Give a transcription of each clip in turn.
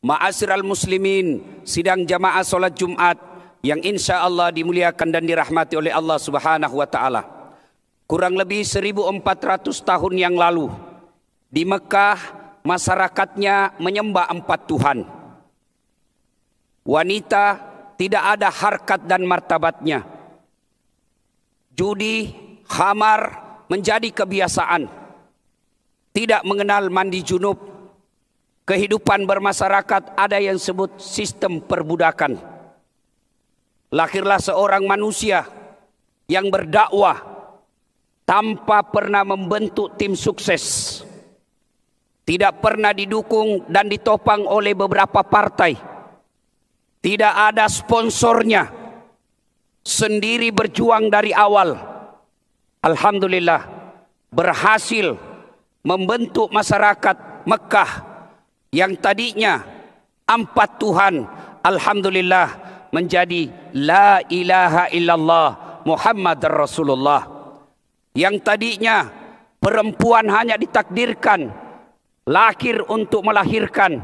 Maasir al muslimin, sidang jamaah solat Jumat yang insya Allah dimuliakan dan dirahmati oleh Allah Subhanahu wa taala. Kurang lebih 1400 tahun yang lalu di Mekah masyarakatnya menyembah empat Tuhan. Wanita tidak ada harkat dan martabatnya. Judi, hamar menjadi kebiasaan. Tidak mengenal mandi junub, kehidupan bermasyarakat ada yang sebut sistem perbudakan. Lahirlah seorang manusia yang berdakwah tanpa pernah membentuk tim sukses. Tidak pernah didukung dan ditopang oleh beberapa partai. Tidak ada sponsornya. Sendiri berjuang dari awal. Alhamdulillah berhasil membentuk masyarakat Mekah yang tadinya empat Tuhan alhamdulillah menjadi la ilaha illallah Muhammad Rasulullah yang tadinya perempuan hanya ditakdirkan lahir untuk melahirkan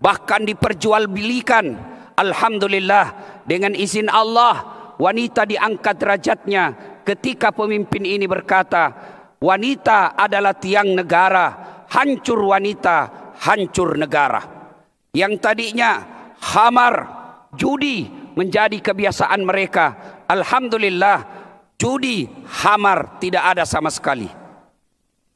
bahkan diperjualbelikan alhamdulillah dengan izin Allah wanita diangkat derajatnya ketika pemimpin ini berkata wanita adalah tiang negara hancur wanita hancur negara. Yang tadinya hamar, judi menjadi kebiasaan mereka. Alhamdulillah, judi hamar tidak ada sama sekali.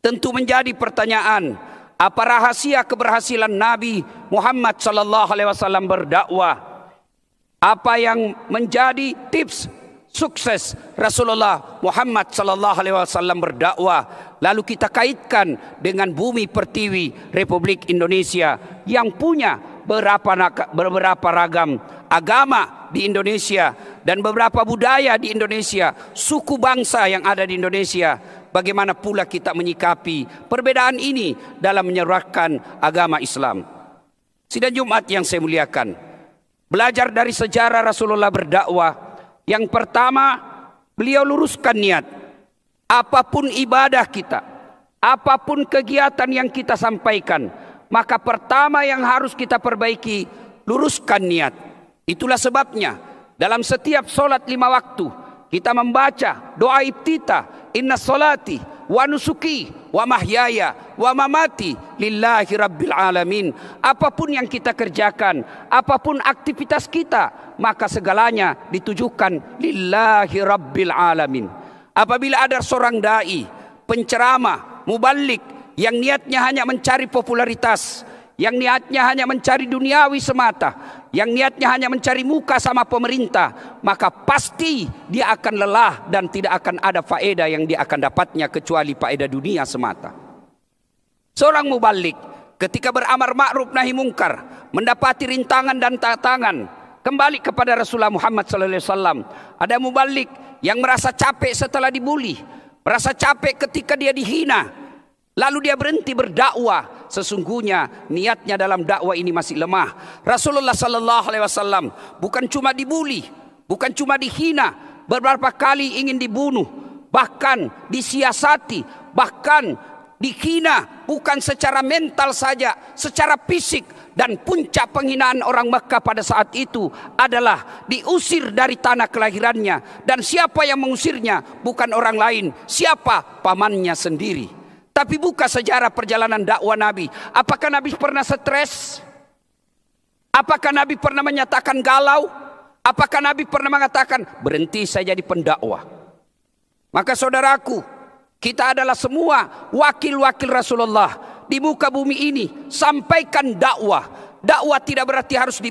Tentu menjadi pertanyaan, apa rahasia keberhasilan Nabi Muhammad sallallahu alaihi wasallam berdakwah? Apa yang menjadi tips sukses Rasulullah Muhammad sallallahu alaihi wasallam berdakwah lalu kita kaitkan dengan bumi pertiwi Republik Indonesia yang punya beberapa beberapa ragam agama di Indonesia dan beberapa budaya di Indonesia, suku bangsa yang ada di Indonesia. Bagaimana pula kita menyikapi perbedaan ini dalam menyerahkan agama Islam. Sidang Jumat yang saya muliakan. Belajar dari sejarah Rasulullah berdakwah yang pertama, beliau luruskan niat. Apapun ibadah kita, apapun kegiatan yang kita sampaikan, maka pertama yang harus kita perbaiki, luruskan niat. Itulah sebabnya dalam setiap solat lima waktu, kita membaca doa ibtita, inna solati, wa nusuki wa mahyaya wa mamati lillahi rabbil alamin. Apapun yang kita kerjakan, apapun aktivitas kita, maka segalanya ditujukan lillahi rabbil alamin. Apabila ada seorang dai, penceramah, mubalik yang niatnya hanya mencari popularitas, yang niatnya hanya mencari duniawi semata, yang niatnya hanya mencari muka sama pemerintah, maka pasti dia akan lelah dan tidak akan ada faedah yang dia akan dapatnya kecuali faedah dunia semata. Seorang mubalik ketika beramar ma'ruf nahi mungkar, mendapati rintangan dan tantangan, kembali kepada Rasulullah Muhammad SAW. Ada mubalik yang merasa capek setelah dibuli, merasa capek ketika dia dihina, Lalu dia berhenti berdakwah. Sesungguhnya niatnya dalam dakwah ini masih lemah. Rasulullah sallallahu alaihi wasallam bukan cuma dibuli, bukan cuma dihina, beberapa kali ingin dibunuh, bahkan disiasati, bahkan dihina bukan secara mental saja, secara fisik dan puncak penghinaan orang Mekah pada saat itu adalah diusir dari tanah kelahirannya dan siapa yang mengusirnya bukan orang lain, siapa pamannya sendiri. Tapi buka sejarah perjalanan dakwah Nabi. Apakah Nabi pernah stres? Apakah Nabi pernah menyatakan galau? Apakah Nabi pernah mengatakan berhenti saya jadi pendakwah? Maka saudaraku, kita adalah semua wakil-wakil Rasulullah di muka bumi ini. Sampaikan dakwah. Dakwah tidak berarti harus di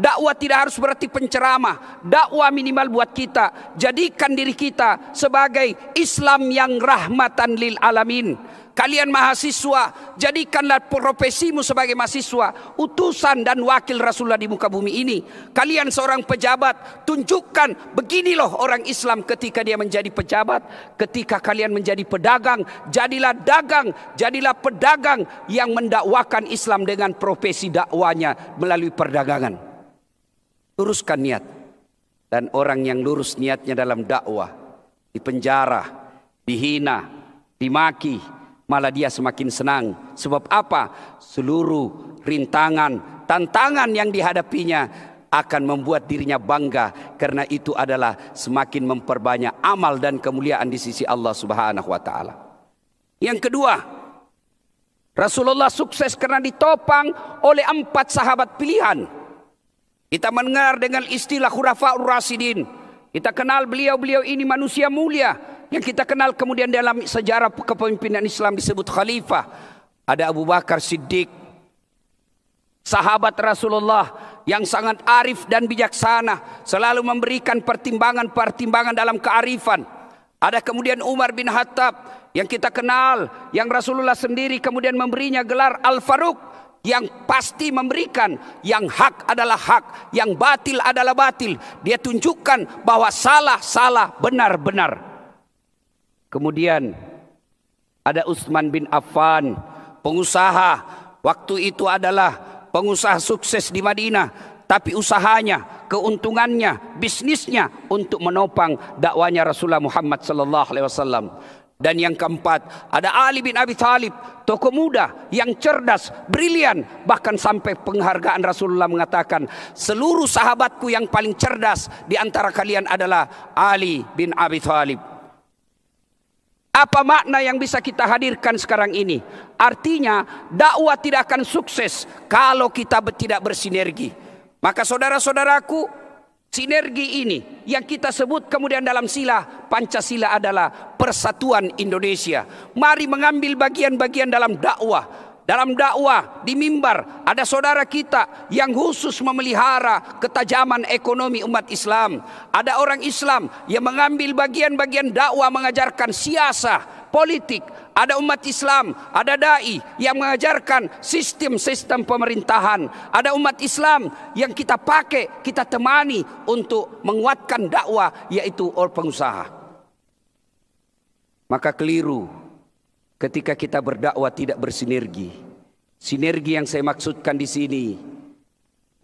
Dakwah tidak harus berarti penceramah. Dakwah minimal buat kita. Jadikan diri kita sebagai Islam yang rahmatan lil alamin. Kalian mahasiswa, jadikanlah profesimu sebagai mahasiswa, utusan dan wakil Rasulullah di muka bumi ini. Kalian seorang pejabat, tunjukkan begini loh orang Islam ketika dia menjadi pejabat, ketika kalian menjadi pedagang, jadilah dagang, jadilah pedagang yang mendakwakan Islam dengan profesi dakwanya melalui perdagangan. Luruskan niat. Dan orang yang lurus niatnya dalam dakwah, di penjara dihina, dimaki, malah dia semakin senang. Sebab apa? Seluruh rintangan, tantangan yang dihadapinya akan membuat dirinya bangga karena itu adalah semakin memperbanyak amal dan kemuliaan di sisi Allah Subhanahu wa taala. Yang kedua, Rasulullah sukses karena ditopang oleh empat sahabat pilihan. Kita mendengar dengan istilah khulafaur rasidin. Kita kenal beliau-beliau ini manusia mulia yang kita kenal kemudian dalam sejarah kepemimpinan Islam disebut khalifah. Ada Abu Bakar Siddiq, sahabat Rasulullah yang sangat arif dan bijaksana, selalu memberikan pertimbangan-pertimbangan dalam kearifan. Ada kemudian Umar bin Khattab yang kita kenal, yang Rasulullah sendiri kemudian memberinya gelar Al-Faruq yang pasti memberikan, yang hak adalah hak, yang batil adalah batil. Dia tunjukkan bahwa salah, salah, benar, benar. Kemudian ada Utsman bin Affan, pengusaha. Waktu itu adalah pengusaha sukses di Madinah tapi usahanya, keuntungannya, bisnisnya untuk menopang dakwanya Rasulullah Muhammad sallallahu alaihi wasallam. Dan yang keempat, ada Ali bin Abi Thalib, tokoh muda yang cerdas, brilian, bahkan sampai penghargaan Rasulullah mengatakan, "Seluruh sahabatku yang paling cerdas di antara kalian adalah Ali bin Abi Thalib." Apa makna yang bisa kita hadirkan sekarang ini? Artinya, dakwah tidak akan sukses kalau kita tidak bersinergi. Maka saudara-saudaraku, Sinergi ini yang kita sebut kemudian dalam sila Pancasila adalah persatuan Indonesia. Mari mengambil bagian-bagian dalam dakwah. Dalam dakwah di mimbar ada saudara kita yang khusus memelihara ketajaman ekonomi umat Islam. Ada orang Islam yang mengambil bagian-bagian dakwah mengajarkan siasa politik, ada umat Islam, ada dai yang mengajarkan sistem-sistem pemerintahan, ada umat Islam yang kita pakai, kita temani untuk menguatkan dakwah yaitu orang pengusaha. Maka keliru ketika kita berdakwah tidak bersinergi. Sinergi yang saya maksudkan di sini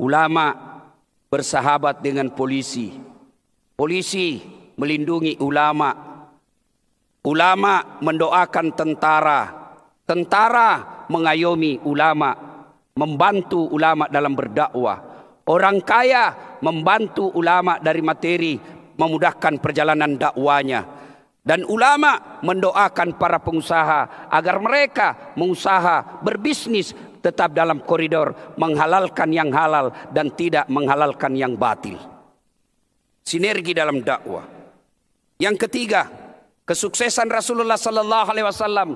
ulama bersahabat dengan polisi. Polisi melindungi ulama Ulama mendoakan tentara. Tentara mengayomi ulama, membantu ulama dalam berdakwah. Orang kaya membantu ulama dari materi, memudahkan perjalanan dakwanya. Dan ulama mendoakan para pengusaha agar mereka mengusaha, berbisnis tetap dalam koridor menghalalkan yang halal dan tidak menghalalkan yang batil. Sinergi dalam dakwah. Yang ketiga, Kesuksesan Rasulullah sallallahu alaihi wasallam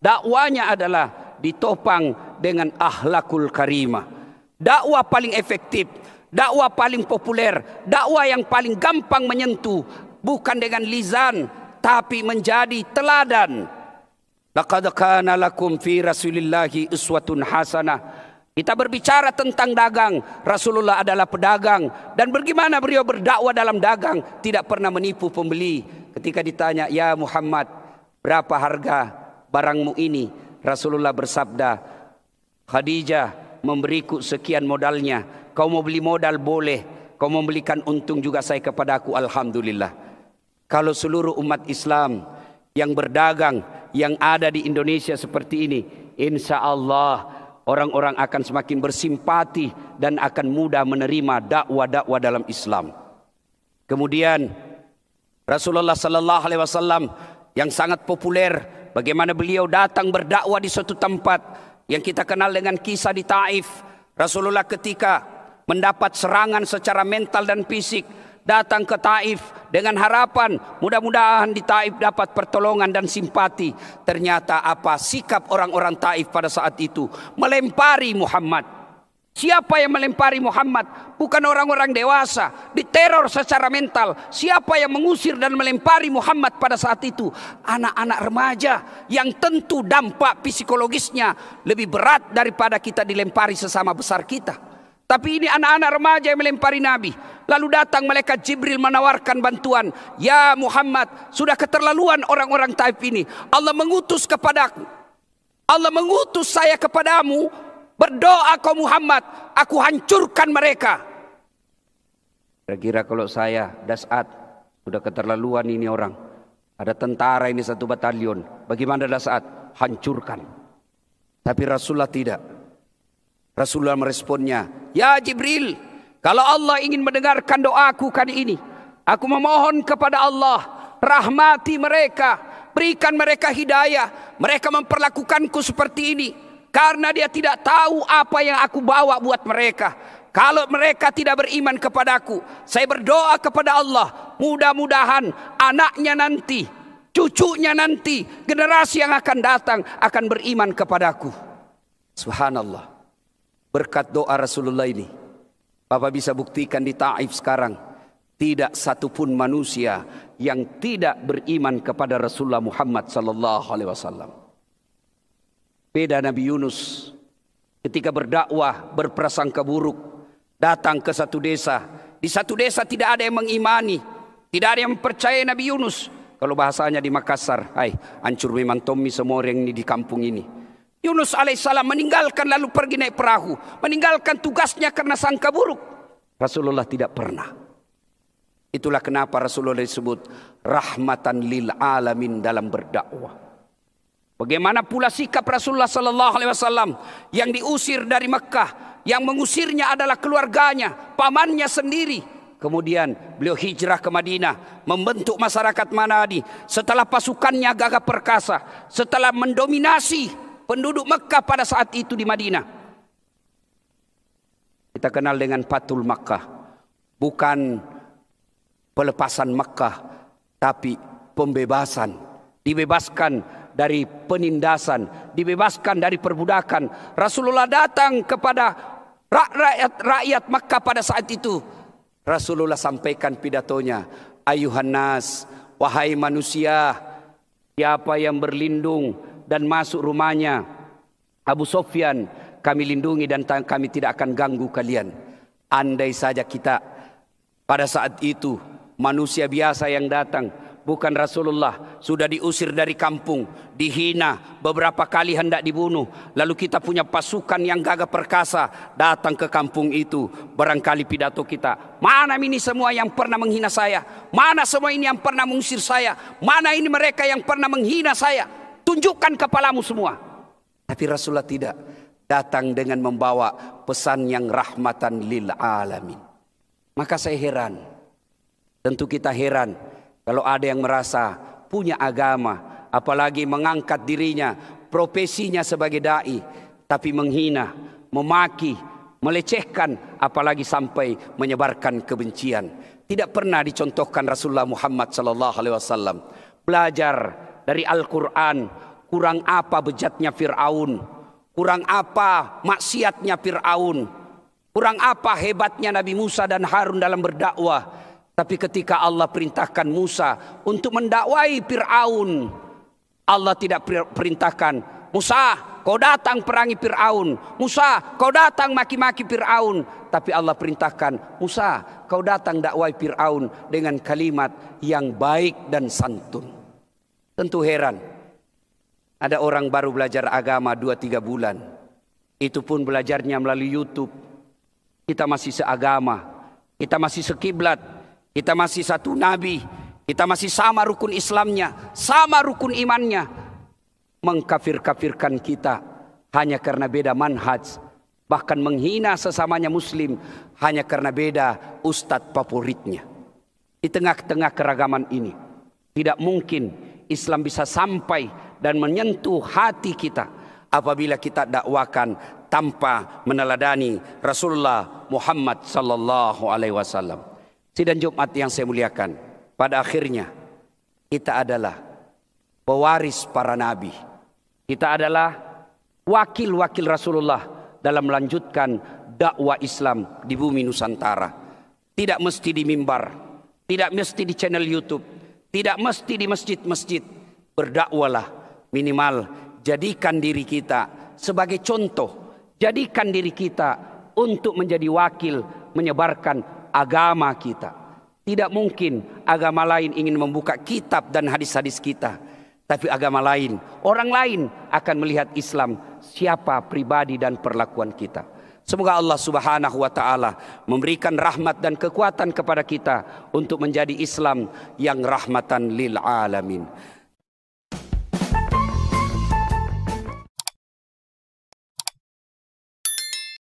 dakwanya adalah ditopang dengan ahlakul karimah. Dakwah paling efektif, dakwah paling populer, dakwah yang paling gampang menyentuh bukan dengan lisan tapi menjadi teladan. Laqad kana lakum fi Rasulillahi uswatun hasanah. Kita berbicara tentang dagang. Rasulullah adalah pedagang dan bagaimana beliau berdakwah dalam dagang tidak pernah menipu pembeli Ketika ditanya, "Ya Muhammad, berapa harga barangmu ini?" Rasulullah bersabda, "Khadijah memberiku sekian modalnya. Kau mau beli modal boleh, kau mau belikan untung juga saya kepadaku. Alhamdulillah." Kalau seluruh umat Islam yang berdagang yang ada di Indonesia seperti ini, insya Allah orang-orang akan semakin bersimpati dan akan mudah menerima dakwah-dakwah dalam Islam. Kemudian Rasulullah sallallahu alaihi wasallam yang sangat populer bagaimana beliau datang berdakwah di suatu tempat yang kita kenal dengan kisah di Taif. Rasulullah ketika mendapat serangan secara mental dan fisik datang ke Taif dengan harapan mudah-mudahan di Taif dapat pertolongan dan simpati. Ternyata apa sikap orang-orang Taif pada saat itu melempari Muhammad Siapa yang melempari Muhammad? Bukan orang-orang dewasa. Diteror secara mental. Siapa yang mengusir dan melempari Muhammad pada saat itu? Anak-anak remaja yang tentu dampak psikologisnya lebih berat daripada kita dilempari sesama besar kita. Tapi ini anak-anak remaja yang melempari Nabi. Lalu datang malaikat Jibril menawarkan bantuan. Ya Muhammad, sudah keterlaluan orang-orang taif ini. Allah mengutus kepadaku. Allah mengutus saya kepadamu Berdoa kau Muhammad, aku hancurkan mereka. Kira-kira kalau saya, Dasat, sudah keterlaluan ini orang. Ada tentara ini satu batalion. Bagaimana Dasat? Hancurkan. Tapi Rasulullah tidak. Rasulullah meresponnya, Ya Jibril, kalau Allah ingin mendengarkan doaku kali ini, aku memohon kepada Allah, rahmati mereka, berikan mereka hidayah, mereka memperlakukanku seperti ini karena dia tidak tahu apa yang aku bawa buat mereka. Kalau mereka tidak beriman kepadaku, saya berdoa kepada Allah, mudah-mudahan anaknya nanti, cucunya nanti, generasi yang akan datang akan beriman kepadaku. Subhanallah. Berkat doa Rasulullah ini, Bapak bisa buktikan di Taif sekarang, tidak satupun manusia yang tidak beriman kepada Rasulullah Muhammad sallallahu alaihi wasallam. Beda Nabi Yunus ketika berdakwah berprasangka buruk datang ke satu desa. Di satu desa tidak ada yang mengimani, tidak ada yang percaya Nabi Yunus. Kalau bahasanya di Makassar, hai, hancur memang Tommy semua orang ini di kampung ini. Yunus alaihissalam meninggalkan lalu pergi naik perahu, meninggalkan tugasnya karena sangka buruk. Rasulullah tidak pernah. Itulah kenapa Rasulullah disebut rahmatan lil alamin dalam berdakwah. Bagaimana pula sikap Rasulullah sallallahu alaihi wasallam yang diusir dari Mekah, yang mengusirnya adalah keluarganya, pamannya sendiri. Kemudian beliau hijrah ke Madinah, membentuk masyarakat Manadi. Setelah pasukannya gagah perkasa, setelah mendominasi penduduk Mekah pada saat itu di Madinah. Kita kenal dengan Patul Mekah. Bukan pelepasan Mekah, tapi pembebasan. Dibebaskan dari penindasan, dibebaskan dari perbudakan. Rasulullah datang kepada rakyat rakyat Makkah pada saat itu. Rasulullah sampaikan pidatonya, "Ayuhan nas, wahai manusia, siapa yang berlindung dan masuk rumahnya Abu Sofyan, kami lindungi dan kami tidak akan ganggu kalian." Andai saja kita pada saat itu manusia biasa yang datang bukan Rasulullah sudah diusir dari kampung, dihina, beberapa kali hendak dibunuh. Lalu kita punya pasukan yang gagah perkasa datang ke kampung itu. Barangkali pidato kita, mana ini semua yang pernah menghina saya? Mana semua ini yang pernah mengusir saya? Mana ini mereka yang pernah menghina saya? Tunjukkan kepalamu semua. Tapi Rasulullah tidak datang dengan membawa pesan yang rahmatan lil alamin. Maka saya heran. Tentu kita heran kalau ada yang merasa punya agama, apalagi mengangkat dirinya, profesinya sebagai dai, tapi menghina, memaki, melecehkan, apalagi sampai menyebarkan kebencian. Tidak pernah dicontohkan Rasulullah Muhammad sallallahu alaihi wasallam. Belajar dari Al-Qur'an, kurang apa bejatnya Firaun, kurang apa maksiatnya Firaun, kurang apa hebatnya Nabi Musa dan Harun dalam berdakwah. Tapi ketika Allah perintahkan Musa untuk mendakwai Fir'aun, Allah tidak perintahkan, Musa kau datang perangi Fir'aun, Musa kau datang maki-maki Fir'aun. Tapi Allah perintahkan, Musa kau datang dakwai Fir'aun dengan kalimat yang baik dan santun. Tentu heran, ada orang baru belajar agama 2-3 bulan. Itu pun belajarnya melalui Youtube. Kita masih seagama, kita masih sekiblat, kita masih satu nabi, kita masih sama rukun Islamnya, sama rukun imannya. Mengkafir-kafirkan kita hanya karena beda manhaj, bahkan menghina sesamanya muslim hanya karena beda ustadz favoritnya. Di tengah-tengah keragaman ini, tidak mungkin Islam bisa sampai dan menyentuh hati kita apabila kita dakwakan tanpa meneladani Rasulullah Muhammad sallallahu alaihi wasallam. Sidang Jumat yang saya muliakan, pada akhirnya kita adalah pewaris para nabi. Kita adalah wakil-wakil Rasulullah dalam melanjutkan dakwah Islam di bumi Nusantara. Tidak mesti di mimbar, tidak mesti di channel YouTube, tidak mesti di masjid-masjid. Berdakwalah minimal jadikan diri kita sebagai contoh, jadikan diri kita untuk menjadi wakil menyebarkan agama kita. Tidak mungkin agama lain ingin membuka kitab dan hadis-hadis kita. Tapi agama lain, orang lain akan melihat Islam siapa pribadi dan perlakuan kita. Semoga Allah Subhanahu wa taala memberikan rahmat dan kekuatan kepada kita untuk menjadi Islam yang rahmatan lil alamin.